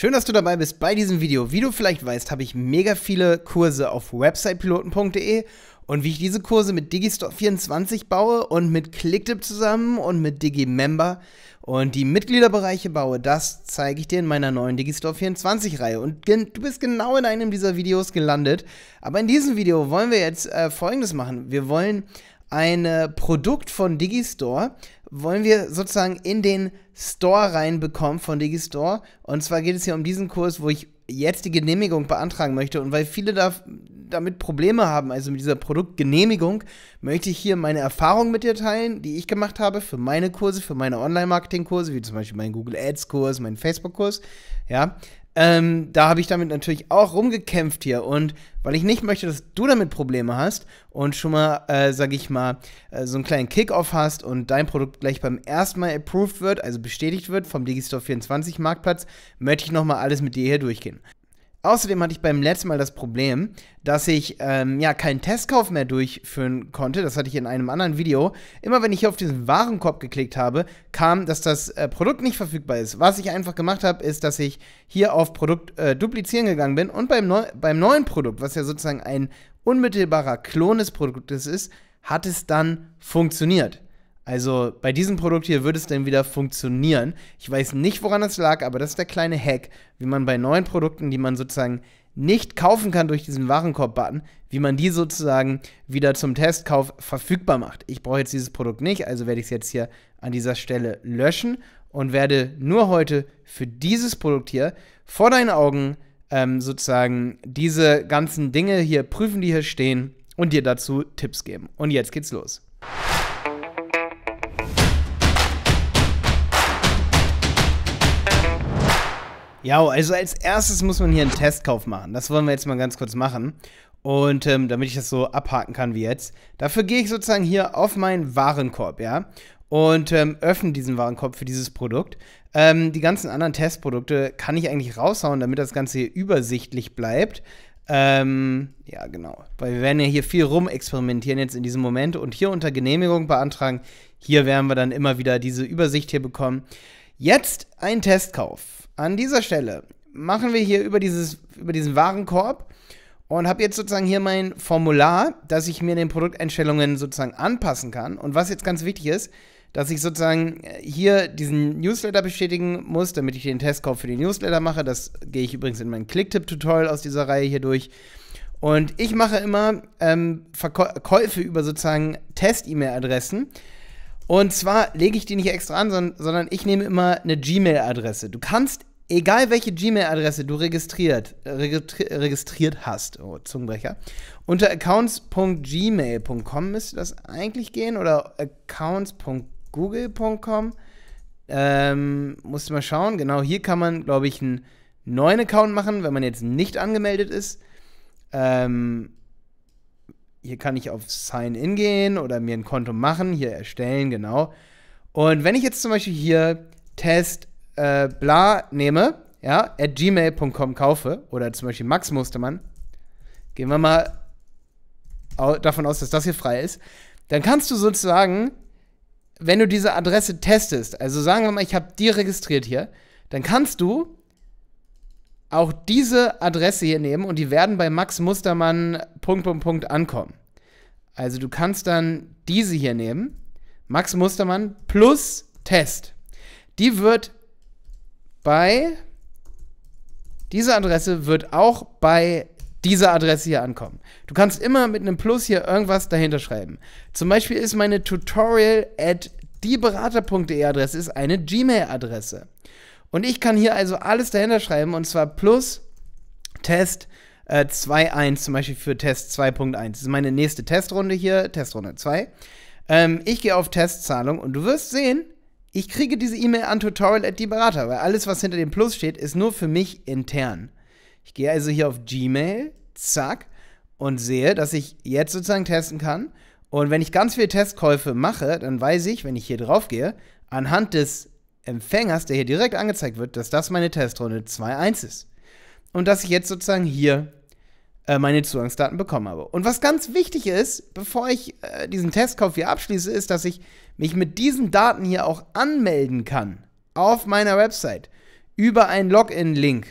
Schön, dass du dabei bist bei diesem Video. Wie du vielleicht weißt, habe ich mega viele Kurse auf websitepiloten.de und wie ich diese Kurse mit Digistore24 baue und mit Clicktip zusammen und mit Digimember und die Mitgliederbereiche baue, das zeige ich dir in meiner neuen Digistore24 Reihe. Und du bist genau in einem dieser Videos gelandet. Aber in diesem Video wollen wir jetzt äh, Folgendes machen. Wir wollen ein äh, Produkt von Digistore wollen wir sozusagen in den Store reinbekommen von Digistore. Und zwar geht es hier um diesen Kurs, wo ich jetzt die Genehmigung beantragen möchte. Und weil viele da, damit Probleme haben, also mit dieser Produktgenehmigung, möchte ich hier meine Erfahrung mit dir teilen, die ich gemacht habe für meine Kurse, für meine Online-Marketing-Kurse, wie zum Beispiel meinen Google Ads-Kurs, meinen Facebook-Kurs. Ja, ähm, da habe ich damit natürlich auch rumgekämpft hier. Und weil ich nicht möchte, dass du damit Probleme hast und schon mal, äh, sage ich mal, äh, so einen kleinen Kickoff hast und dein Produkt gleich beim ersten Mal approved wird, also bestätigt wird vom Digistore 24 Marktplatz, möchte ich nochmal alles mit dir hier durchgehen. Außerdem hatte ich beim letzten Mal das Problem, dass ich ähm, ja keinen Testkauf mehr durchführen konnte. Das hatte ich in einem anderen Video. Immer wenn ich hier auf diesen Warenkorb geklickt habe, kam, dass das äh, Produkt nicht verfügbar ist. Was ich einfach gemacht habe, ist, dass ich hier auf Produkt äh, duplizieren gegangen bin und beim, Neu beim neuen Produkt, was ja sozusagen ein unmittelbarer Klon des Produktes ist, hat es dann funktioniert. Also bei diesem Produkt hier würde es dann wieder funktionieren. Ich weiß nicht, woran das lag, aber das ist der kleine Hack, wie man bei neuen Produkten, die man sozusagen nicht kaufen kann durch diesen Warenkorb-Button, wie man die sozusagen wieder zum Testkauf verfügbar macht. Ich brauche jetzt dieses Produkt nicht, also werde ich es jetzt hier an dieser Stelle löschen und werde nur heute für dieses Produkt hier vor deinen Augen ähm, sozusagen diese ganzen Dinge hier prüfen, die hier stehen und dir dazu Tipps geben. Und jetzt geht's los. Ja, also als erstes muss man hier einen Testkauf machen. Das wollen wir jetzt mal ganz kurz machen. Und ähm, damit ich das so abhaken kann wie jetzt, dafür gehe ich sozusagen hier auf meinen Warenkorb, ja, und ähm, öffne diesen Warenkorb für dieses Produkt. Ähm, die ganzen anderen Testprodukte kann ich eigentlich raushauen, damit das Ganze hier übersichtlich bleibt. Ähm, ja, genau. Weil wir werden ja hier viel rumexperimentieren jetzt in diesem Moment und hier unter Genehmigung beantragen. Hier werden wir dann immer wieder diese Übersicht hier bekommen. Jetzt ein Testkauf. An dieser Stelle machen wir hier über, dieses, über diesen Warenkorb und habe jetzt sozusagen hier mein Formular, dass ich mir den Produkteinstellungen sozusagen anpassen kann. Und was jetzt ganz wichtig ist, dass ich sozusagen äh, hier diesen Newsletter bestätigen muss, damit ich den Testkauf für den Newsletter mache. Das gehe ich übrigens in meinem Clicktip-Tutorial aus dieser Reihe hier durch. Und ich mache immer ähm, Verkäufe über sozusagen Test-E-Mail-Adressen. Und zwar lege ich die nicht extra an, sondern ich nehme immer eine Gmail-Adresse. Du kannst egal welche Gmail-Adresse du registriert, äh, registriert hast, oh, Zungenbrecher, unter accounts.gmail.com müsste das eigentlich gehen oder accounts.google.com. Ähm, musst du mal schauen. Genau, hier kann man, glaube ich, einen neuen Account machen, wenn man jetzt nicht angemeldet ist. Ähm, hier kann ich auf Sign-In gehen oder mir ein Konto machen, hier erstellen, genau. Und wenn ich jetzt zum Beispiel hier Test äh, bla nehme, ja, at gmail.com kaufe, oder zum Beispiel Max Mustermann, gehen wir mal davon aus, dass das hier frei ist, dann kannst du sozusagen, wenn du diese Adresse testest, also sagen wir mal, ich habe die registriert hier, dann kannst du auch diese Adresse hier nehmen und die werden bei Max Mustermann Punkt, Punkt, Punkt ankommen. Also du kannst dann diese hier nehmen, Max Mustermann plus Test. Die wird bei dieser Adresse wird auch bei dieser Adresse hier ankommen. Du kannst immer mit einem Plus hier irgendwas dahinter schreiben. Zum Beispiel ist meine tutorial at dieberater.de Adresse ist eine Gmail-Adresse. Und ich kann hier also alles dahinter schreiben und zwar plus Test äh, 2.1 zum Beispiel für Test 2.1. Das ist meine nächste Testrunde hier, Testrunde 2. Ähm, ich gehe auf Testzahlung und du wirst sehen, ich kriege diese E-Mail an Tutorial at tutorial.dieberater, weil alles, was hinter dem Plus steht, ist nur für mich intern. Ich gehe also hier auf Gmail, zack, und sehe, dass ich jetzt sozusagen testen kann. Und wenn ich ganz viele Testkäufe mache, dann weiß ich, wenn ich hier drauf gehe, anhand des Empfängers, der hier direkt angezeigt wird, dass das meine Testrunde 2.1 ist. Und dass ich jetzt sozusagen hier äh, meine Zugangsdaten bekommen habe. Und was ganz wichtig ist, bevor ich äh, diesen Testkauf hier abschließe, ist, dass ich mich mit diesen Daten hier auch anmelden kann auf meiner Website über einen Login-Link,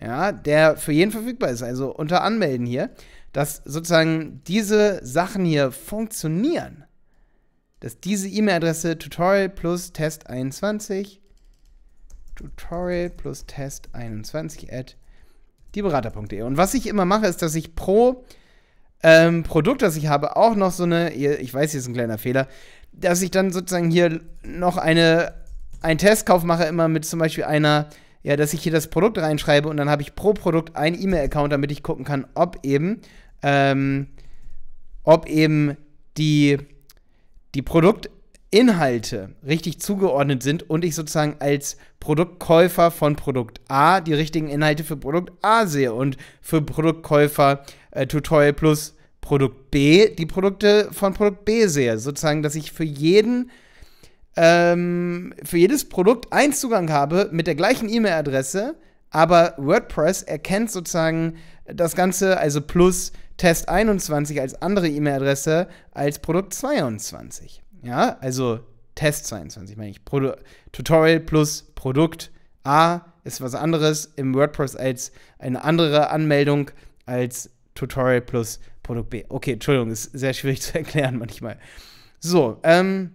ja, der für jeden verfügbar ist, also unter Anmelden hier, dass sozusagen diese Sachen hier funktionieren. Dass diese E-Mail-Adresse tutorial plus test21 tutorial plus test21 at dieberater.de. Und was ich immer mache, ist, dass ich pro ähm, Produkt, das ich habe, auch noch so eine, ich weiß, hier ist ein kleiner Fehler, dass ich dann sozusagen hier noch eine, einen Testkauf mache, immer mit zum Beispiel einer, ja, dass ich hier das Produkt reinschreibe und dann habe ich pro Produkt einen E-Mail-Account, damit ich gucken kann, ob eben, ähm, ob eben die, die Produkt- Inhalte richtig zugeordnet sind und ich sozusagen als Produktkäufer von Produkt A die richtigen Inhalte für Produkt A sehe und für Produktkäufer äh, Tutorial Plus Produkt B die Produkte von Produkt B sehe. Sozusagen, dass ich für jeden ähm, für jedes Produkt einen Zugang habe mit der gleichen E-Mail-Adresse, aber WordPress erkennt sozusagen das Ganze, also plus Test 21 als andere E-Mail-Adresse als Produkt 22. Ja, also Test 22 meine ich. Produ Tutorial plus Produkt A ist was anderes im WordPress als eine andere Anmeldung als Tutorial plus Produkt B. Okay, Entschuldigung, ist sehr schwierig zu erklären manchmal. So, ähm,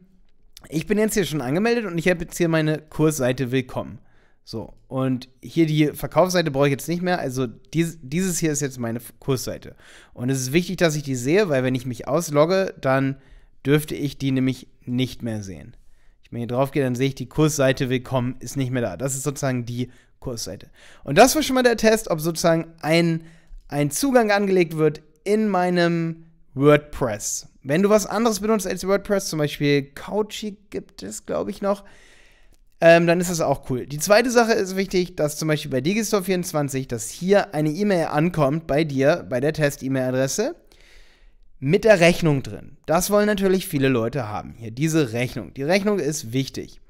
ich bin jetzt hier schon angemeldet und ich habe jetzt hier meine Kursseite willkommen. So, und hier die Verkaufsseite brauche ich jetzt nicht mehr. Also dies, dieses hier ist jetzt meine Kursseite. Und es ist wichtig, dass ich die sehe, weil wenn ich mich auslogge, dann dürfte ich die nämlich nicht mehr sehen. Ich mir hier drauf gehe, dann sehe ich die Kursseite Willkommen ist nicht mehr da. Das ist sozusagen die Kursseite. Und das war schon mal der Test, ob sozusagen ein, ein Zugang angelegt wird in meinem WordPress. Wenn du was anderes benutzt als WordPress, zum Beispiel Couchy gibt es, glaube ich, noch, ähm, dann ist das auch cool. Die zweite Sache ist wichtig, dass zum Beispiel bei Digistore 24, dass hier eine E-Mail ankommt bei dir, bei der Test-E-Mail-Adresse mit der Rechnung drin. Das wollen natürlich viele Leute haben. Hier diese Rechnung. Die Rechnung ist wichtig.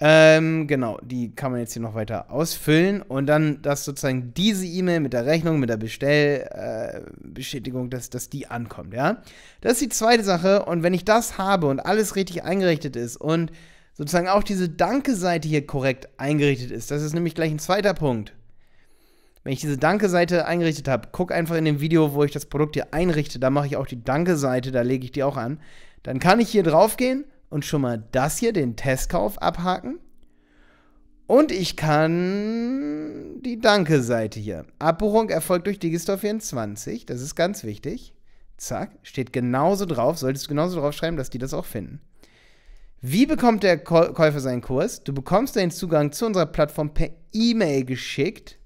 Ähm, genau, die kann man jetzt hier noch weiter ausfüllen und dann, dass sozusagen diese E-Mail mit der Rechnung, mit der Bestellbestätigung, äh, dass, dass die ankommt, ja. Das ist die zweite Sache und wenn ich das habe und alles richtig eingerichtet ist und sozusagen auch diese Danke-Seite hier korrekt eingerichtet ist, das ist nämlich gleich ein zweiter Punkt. Wenn ich diese Danke-Seite eingerichtet habe, guck einfach in dem Video, wo ich das Produkt hier einrichte, da mache ich auch die Danke-Seite, da lege ich die auch an. Dann kann ich hier drauf gehen und schon mal das hier, den Testkauf, abhaken. Und ich kann die Danke-Seite hier. Abbuchung erfolgt durch Digistore 24, das ist ganz wichtig. Zack, steht genauso drauf, solltest du genauso drauf schreiben, dass die das auch finden. Wie bekommt der Käufer seinen Kurs? Du bekommst deinen Zugang zu unserer Plattform per E-Mail geschickt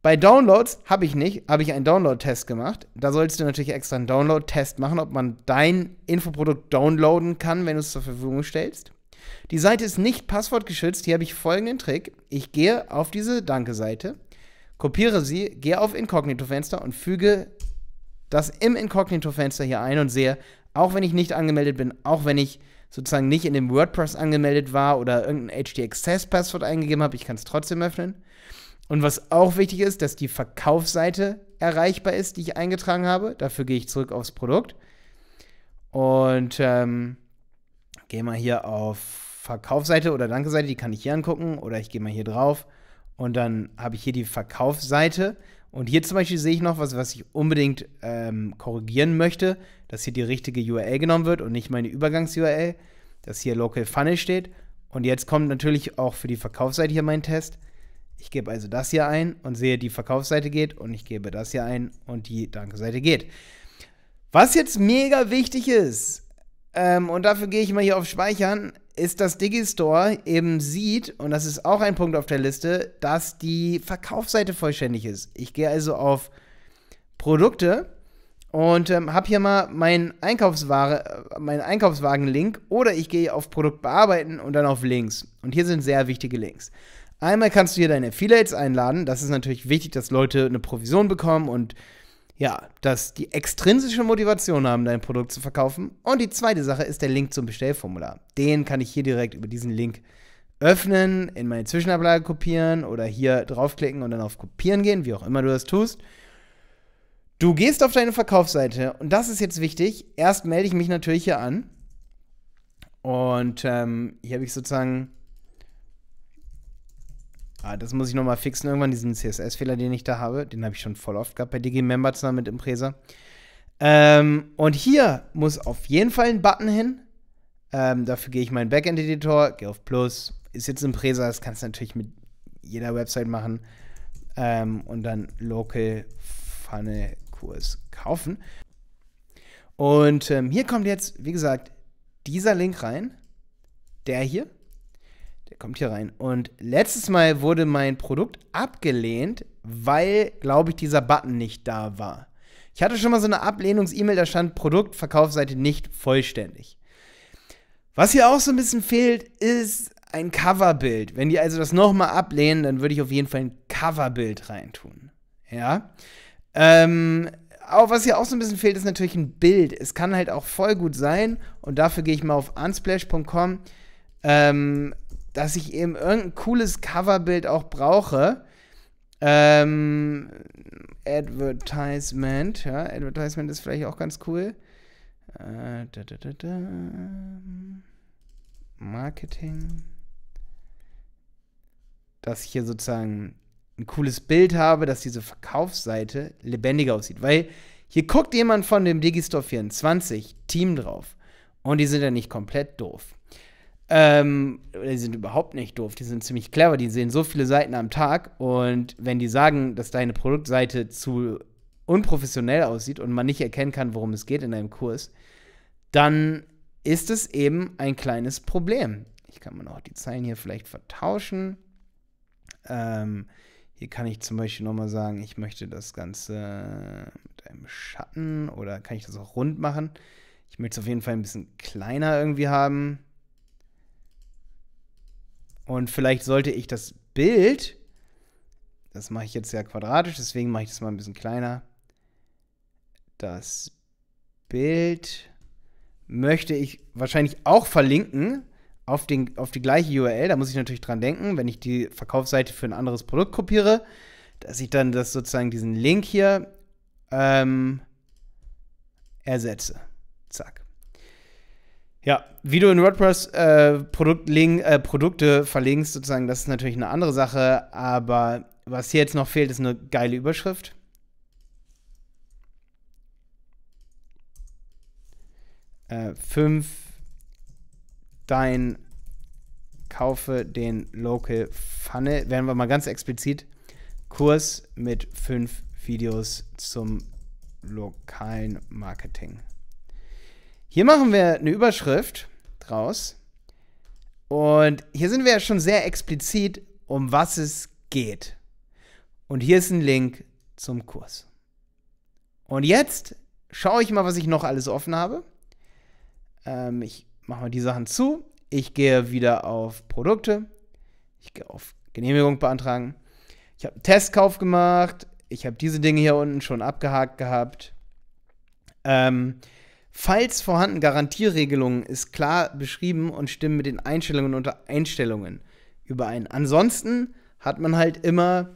bei Downloads habe ich nicht, habe ich einen Download-Test gemacht. Da solltest du natürlich extra einen Download-Test machen, ob man dein Infoprodukt downloaden kann, wenn du es zur Verfügung stellst. Die Seite ist nicht passwortgeschützt. Hier habe ich folgenden Trick. Ich gehe auf diese Danke-Seite, kopiere sie, gehe auf Inkognito-Fenster und füge das im Inkognito-Fenster hier ein und sehe, auch wenn ich nicht angemeldet bin, auch wenn ich sozusagen nicht in dem WordPress angemeldet war oder irgendein HD-Access-Passwort eingegeben habe, ich kann es trotzdem öffnen. Und was auch wichtig ist, dass die Verkaufsseite erreichbar ist, die ich eingetragen habe. Dafür gehe ich zurück aufs Produkt. Und ähm, gehe mal hier auf Verkaufsseite oder Danke-Seite, die kann ich hier angucken. Oder ich gehe mal hier drauf und dann habe ich hier die Verkaufsseite. Und hier zum Beispiel sehe ich noch was, was ich unbedingt ähm, korrigieren möchte, dass hier die richtige URL genommen wird und nicht meine Übergangs-URL, dass hier Local Funnel steht. Und jetzt kommt natürlich auch für die Verkaufsseite hier mein Test. Ich gebe also das hier ein und sehe, die Verkaufsseite geht und ich gebe das hier ein und die Danke-Seite geht. Was jetzt mega wichtig ist, ähm, und dafür gehe ich mal hier auf Speichern, ist, dass Digistore eben sieht, und das ist auch ein Punkt auf der Liste, dass die Verkaufsseite vollständig ist. Ich gehe also auf Produkte und ähm, habe hier mal meinen, Einkaufsware, äh, meinen Einkaufswagen-Link oder ich gehe auf Produkt bearbeiten und dann auf Links. Und hier sind sehr wichtige Links. Einmal kannst du hier deine Affiliates einladen. Das ist natürlich wichtig, dass Leute eine Provision bekommen und ja, dass die extrinsische Motivation haben, dein Produkt zu verkaufen. Und die zweite Sache ist der Link zum Bestellformular. Den kann ich hier direkt über diesen Link öffnen, in meine Zwischenablage kopieren oder hier draufklicken und dann auf Kopieren gehen, wie auch immer du das tust. Du gehst auf deine Verkaufsseite und das ist jetzt wichtig. Erst melde ich mich natürlich hier an und ähm, hier habe ich sozusagen Ah, das muss ich nochmal fixen. Irgendwann diesen CSS-Fehler, den ich da habe. Den habe ich schon voll oft gehabt bei DigiMember zusammen mit Impresa. Ähm, und hier muss auf jeden Fall ein Button hin. Ähm, dafür gehe ich meinen Backend-Editor, gehe auf Plus. Ist jetzt Impresa, das kannst du natürlich mit jeder Website machen. Ähm, und dann Local Funnel Kurs kaufen. Und ähm, hier kommt jetzt, wie gesagt, dieser Link rein. Der hier. Der kommt hier rein. Und letztes Mal wurde mein Produkt abgelehnt, weil, glaube ich, dieser Button nicht da war. Ich hatte schon mal so eine Ablehnungs-E-Mail, da stand Produktverkaufsseite nicht vollständig. Was hier auch so ein bisschen fehlt, ist ein Coverbild. Wenn die also das nochmal ablehnen, dann würde ich auf jeden Fall ein Coverbild reintun. Ja. Ähm, aber was hier auch so ein bisschen fehlt, ist natürlich ein Bild. Es kann halt auch voll gut sein und dafür gehe ich mal auf unsplash.com. Ähm, dass ich eben irgendein cooles Coverbild auch brauche. Ähm, Advertisement, ja, Advertisement ist vielleicht auch ganz cool. Äh, da, da, da, Marketing. Dass ich hier sozusagen ein cooles Bild habe, dass diese Verkaufsseite lebendiger aussieht. Weil hier guckt jemand von dem Digistore 24 Team drauf. Und die sind ja nicht komplett doof. Ähm, die sind überhaupt nicht doof, die sind ziemlich clever, die sehen so viele Seiten am Tag und wenn die sagen, dass deine Produktseite zu unprofessionell aussieht und man nicht erkennen kann, worum es geht in deinem Kurs, dann ist es eben ein kleines Problem. Ich kann mal noch die Zeilen hier vielleicht vertauschen. Ähm, hier kann ich zum Beispiel nochmal sagen, ich möchte das Ganze mit einem Schatten oder kann ich das auch rund machen. Ich möchte es auf jeden Fall ein bisschen kleiner irgendwie haben. Und vielleicht sollte ich das Bild, das mache ich jetzt ja quadratisch, deswegen mache ich das mal ein bisschen kleiner. Das Bild möchte ich wahrscheinlich auch verlinken auf, den, auf die gleiche URL. Da muss ich natürlich dran denken, wenn ich die Verkaufsseite für ein anderes Produkt kopiere, dass ich dann das sozusagen diesen Link hier ähm, ersetze. Zack. Ja, wie du in WordPress äh, Produkt äh, Produkte verlinkst, sozusagen, das ist natürlich eine andere Sache, aber was hier jetzt noch fehlt, ist eine geile Überschrift. Äh, fünf, dein Kaufe den Local Funnel, werden wir mal ganz explizit, Kurs mit fünf Videos zum lokalen Marketing. Hier machen wir eine Überschrift draus. Und hier sind wir ja schon sehr explizit, um was es geht. Und hier ist ein Link zum Kurs. Und jetzt schaue ich mal, was ich noch alles offen habe. Ähm, ich mache mal die Sachen zu. Ich gehe wieder auf Produkte. Ich gehe auf Genehmigung beantragen. Ich habe einen Testkauf gemacht. Ich habe diese Dinge hier unten schon abgehakt gehabt. Ähm, Falls vorhanden Garantieregelungen ist klar beschrieben und stimmen mit den Einstellungen unter Einstellungen überein. Ansonsten hat man halt immer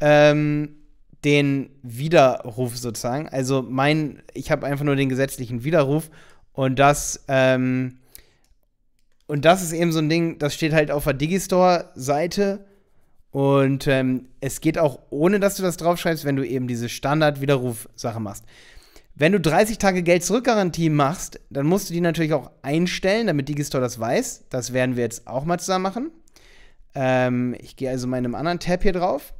ähm, den Widerruf sozusagen. Also mein, ich habe einfach nur den gesetzlichen Widerruf und das ähm, und das ist eben so ein Ding, das steht halt auf der Digistore-Seite und ähm, es geht auch ohne, dass du das draufschreibst, wenn du eben diese Standard-Widerruf-Sache machst. Wenn du 30 Tage Geld zurückgarantie machst, dann musst du die natürlich auch einstellen, damit Digistore das weiß. Das werden wir jetzt auch mal zusammen machen. Ähm, ich gehe also mal in einem anderen Tab hier drauf,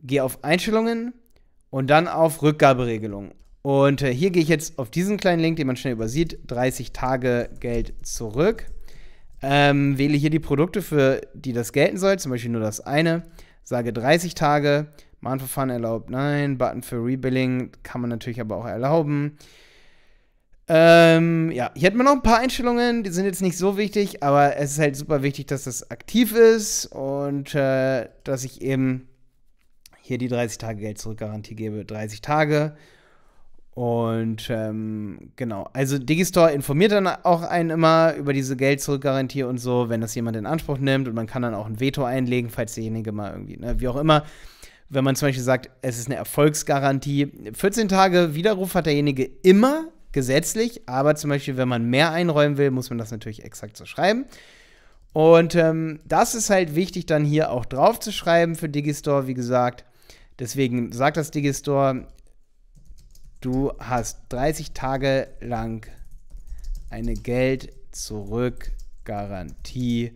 gehe auf Einstellungen und dann auf Rückgaberegelung. Und äh, hier gehe ich jetzt auf diesen kleinen Link, den man schnell übersieht, 30 Tage Geld zurück. Ähm, wähle hier die Produkte, für die das gelten soll, zum Beispiel nur das eine. Sage 30 Tage, Mahnverfahren erlaubt, nein. Button für Rebilling kann man natürlich aber auch erlauben. Ähm, ja, hier hat man noch ein paar Einstellungen, die sind jetzt nicht so wichtig, aber es ist halt super wichtig, dass das aktiv ist und äh, dass ich eben hier die 30 Tage Geld zurückgarantie gebe. 30 Tage. Und ähm, genau, also Digistore informiert dann auch einen immer über diese Geld-Zurückgarantie und so, wenn das jemand in Anspruch nimmt und man kann dann auch ein Veto einlegen, falls derjenige mal irgendwie, ne, wie auch immer wenn man zum Beispiel sagt, es ist eine Erfolgsgarantie. 14 Tage Widerruf hat derjenige immer gesetzlich, aber zum Beispiel, wenn man mehr einräumen will, muss man das natürlich exakt so schreiben. Und ähm, das ist halt wichtig, dann hier auch drauf zu schreiben für Digistore, wie gesagt. Deswegen sagt das Digistore, du hast 30 Tage lang eine Geld-Zurück-Garantie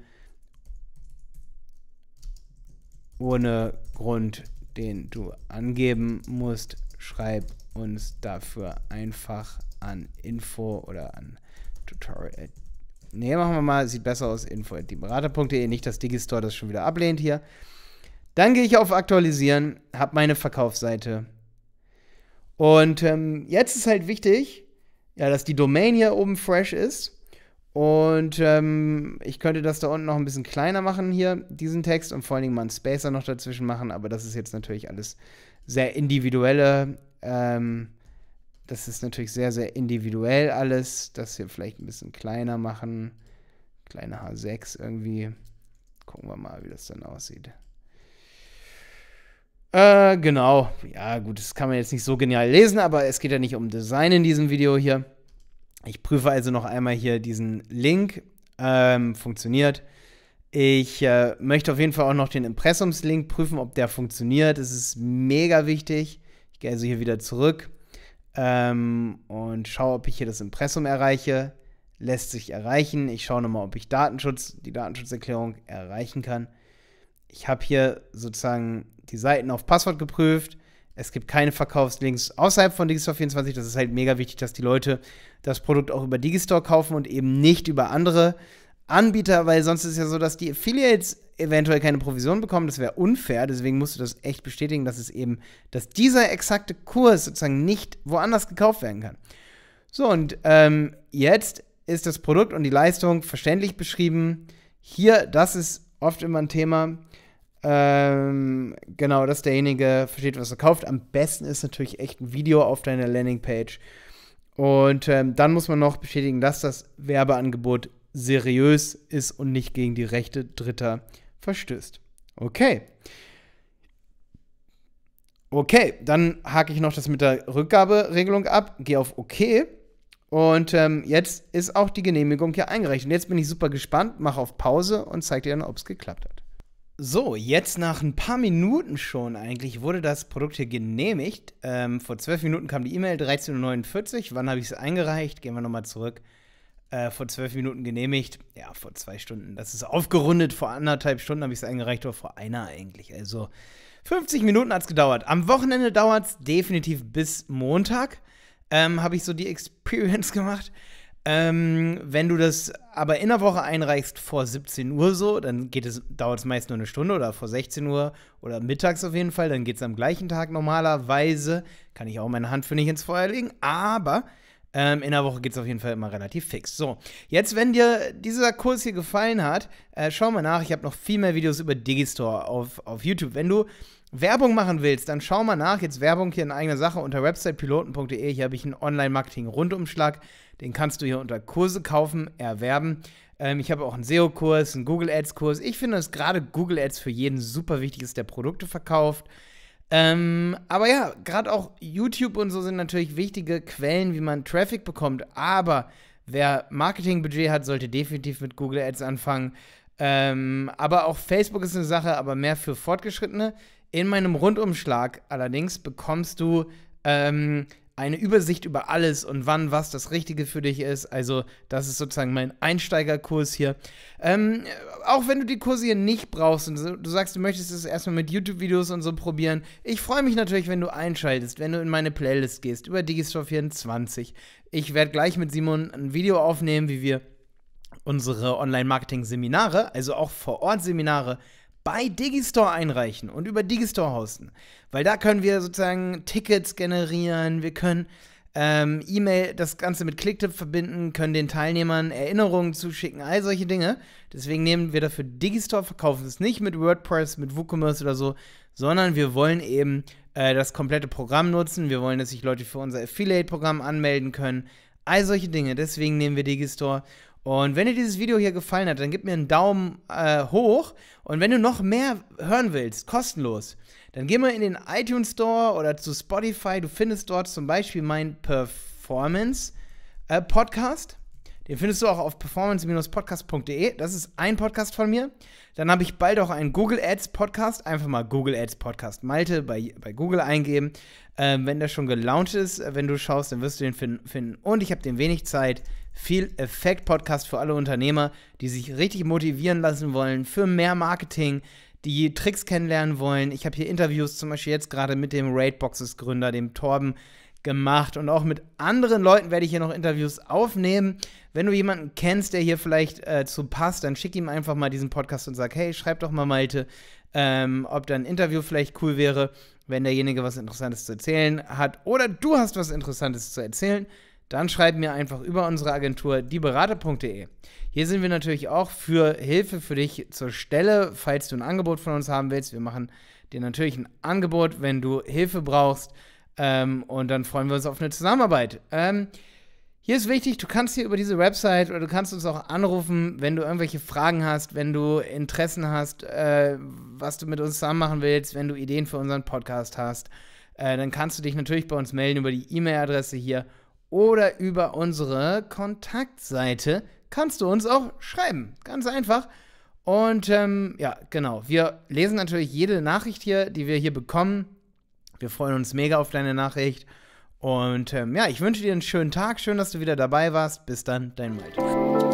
ohne Grund den du angeben musst, schreib uns dafür einfach an info oder an tutorial. Ne, machen wir mal, sieht besser aus, info.dieberater.de, nicht, dass Digistore das schon wieder ablehnt hier. Dann gehe ich auf Aktualisieren, habe meine Verkaufsseite. Und ähm, jetzt ist halt wichtig, ja, dass die Domain hier oben fresh ist. Und ähm, ich könnte das da unten noch ein bisschen kleiner machen hier, diesen Text, und vor allen Dingen mal einen Spacer noch dazwischen machen, aber das ist jetzt natürlich alles sehr individuelle. Ähm, das ist natürlich sehr, sehr individuell alles. Das hier vielleicht ein bisschen kleiner machen. Kleine H6 irgendwie. Gucken wir mal, wie das dann aussieht. Äh, genau. Ja, gut, das kann man jetzt nicht so genial lesen, aber es geht ja nicht um Design in diesem Video hier. Ich prüfe also noch einmal hier diesen Link. Ähm, funktioniert. Ich äh, möchte auf jeden Fall auch noch den Impressumslink prüfen, ob der funktioniert. Das ist mega wichtig. Ich gehe also hier wieder zurück ähm, und schaue, ob ich hier das Impressum erreiche. Lässt sich erreichen. Ich schaue nochmal, ob ich Datenschutz, die Datenschutzerklärung erreichen kann. Ich habe hier sozusagen die Seiten auf Passwort geprüft. Es gibt keine Verkaufslinks außerhalb von Digistore24. Das ist halt mega wichtig, dass die Leute das Produkt auch über Digistore kaufen und eben nicht über andere Anbieter, weil sonst ist ja so, dass die Affiliates eventuell keine Provision bekommen. Das wäre unfair. Deswegen musst du das echt bestätigen, dass es eben, dass dieser exakte Kurs sozusagen nicht woanders gekauft werden kann. So, und ähm, jetzt ist das Produkt und die Leistung verständlich beschrieben. Hier, das ist oft immer ein Thema. Ähm, genau, dass derjenige versteht, was er kauft. Am besten ist natürlich echt ein Video auf deiner Landingpage. Und ähm, dann muss man noch bestätigen, dass das Werbeangebot seriös ist und nicht gegen die Rechte Dritter verstößt. Okay. Okay, dann hake ich noch das mit der Rückgaberegelung ab, gehe auf OK. Und ähm, jetzt ist auch die Genehmigung hier eingereicht. Und jetzt bin ich super gespannt, mache auf Pause und zeige dir dann, ob es geklappt hat. So, jetzt nach ein paar Minuten schon eigentlich wurde das Produkt hier genehmigt. Ähm, vor zwölf Minuten kam die E-Mail, 13.49 Uhr. Wann habe ich es eingereicht? Gehen wir nochmal zurück. Äh, vor zwölf Minuten genehmigt. Ja, vor zwei Stunden. Das ist aufgerundet. Vor anderthalb Stunden habe ich es eingereicht, oder vor einer eigentlich. Also 50 Minuten hat es gedauert. Am Wochenende dauert es definitiv bis Montag. Ähm, habe ich so die Experience gemacht. Ähm, wenn du das aber in der Woche einreichst vor 17 Uhr so, dann geht es, dauert es meist nur eine Stunde oder vor 16 Uhr oder mittags auf jeden Fall, dann geht es am gleichen Tag normalerweise. Kann ich auch meine Hand für nicht ins Feuer legen, aber ähm, in der Woche geht es auf jeden Fall immer relativ fix. So, jetzt, wenn dir dieser Kurs hier gefallen hat, äh, schau mal nach. Ich habe noch viel mehr Videos über Digistore auf, auf YouTube. Wenn du Werbung machen willst, dann schau mal nach. Jetzt Werbung hier in eigener Sache unter websitepiloten.de. Hier habe ich einen Online-Marketing-Rundumschlag. Den kannst du hier unter Kurse kaufen, erwerben. Ähm, ich habe auch einen SEO-Kurs, einen Google Ads-Kurs. Ich finde, dass gerade Google Ads für jeden super wichtig ist, der Produkte verkauft. Ähm, aber ja, gerade auch YouTube und so sind natürlich wichtige Quellen, wie man Traffic bekommt. Aber wer Marketingbudget hat, sollte definitiv mit Google Ads anfangen. Ähm, aber auch Facebook ist eine Sache, aber mehr für Fortgeschrittene. In meinem Rundumschlag allerdings bekommst du ähm, eine Übersicht über alles und wann was das Richtige für dich ist. Also das ist sozusagen mein Einsteigerkurs hier. Ähm, auch wenn du die Kurse hier nicht brauchst und du sagst, du möchtest es erstmal mit YouTube-Videos und so probieren. Ich freue mich natürlich, wenn du einschaltest, wenn du in meine Playlist gehst über Digistore 24. Ich werde gleich mit Simon ein Video aufnehmen, wie wir unsere Online-Marketing-Seminare, also auch vor Ort Seminare, bei Digistore einreichen und über Digistore hosten. Weil da können wir sozusagen Tickets generieren, wir können ähm, E-Mail, das Ganze mit Clicktip verbinden, können den Teilnehmern Erinnerungen zuschicken, all solche Dinge. Deswegen nehmen wir dafür Digistore, verkaufen es nicht mit WordPress, mit WooCommerce oder so, sondern wir wollen eben äh, das komplette Programm nutzen. Wir wollen, dass sich Leute für unser Affiliate-Programm anmelden können. All solche Dinge. Deswegen nehmen wir Digistore. Und wenn dir dieses Video hier gefallen hat, dann gib mir einen Daumen äh, hoch. Und wenn du noch mehr hören willst, kostenlos, dann geh mal in den iTunes Store oder zu Spotify. Du findest dort zum Beispiel meinen Performance äh, Podcast. Den findest du auch auf performance-podcast.de. Das ist ein Podcast von mir. Dann habe ich bald auch einen Google Ads Podcast. Einfach mal Google Ads Podcast Malte bei, bei Google eingeben. Ähm, wenn der schon gelauncht ist, wenn du schaust, dann wirst du den finden. Und ich habe den wenig Zeit viel Effekt-Podcast für alle Unternehmer, die sich richtig motivieren lassen wollen für mehr Marketing, die Tricks kennenlernen wollen. Ich habe hier Interviews zum Beispiel jetzt gerade mit dem Raidboxes-Gründer, dem Torben, gemacht und auch mit anderen Leuten werde ich hier noch Interviews aufnehmen. Wenn du jemanden kennst, der hier vielleicht äh, zu passt, dann schick ihm einfach mal diesen Podcast und sag, hey, schreib doch mal Malte, ähm, ob dein Interview vielleicht cool wäre, wenn derjenige was Interessantes zu erzählen hat oder du hast was Interessantes zu erzählen dann schreib mir einfach über unsere Agentur dieberater.de. Hier sind wir natürlich auch für Hilfe für dich zur Stelle, falls du ein Angebot von uns haben willst. Wir machen dir natürlich ein Angebot, wenn du Hilfe brauchst. Ähm, und dann freuen wir uns auf eine Zusammenarbeit. Ähm, hier ist wichtig, du kannst hier über diese Website oder du kannst uns auch anrufen, wenn du irgendwelche Fragen hast, wenn du Interessen hast, äh, was du mit uns zusammen machen willst, wenn du Ideen für unseren Podcast hast. Äh, dann kannst du dich natürlich bei uns melden über die E-Mail-Adresse hier oder über unsere Kontaktseite kannst du uns auch schreiben. Ganz einfach. Und ähm, ja, genau. Wir lesen natürlich jede Nachricht hier, die wir hier bekommen. Wir freuen uns mega auf deine Nachricht. Und ähm, ja, ich wünsche dir einen schönen Tag. Schön, dass du wieder dabei warst. Bis dann, dein Malte.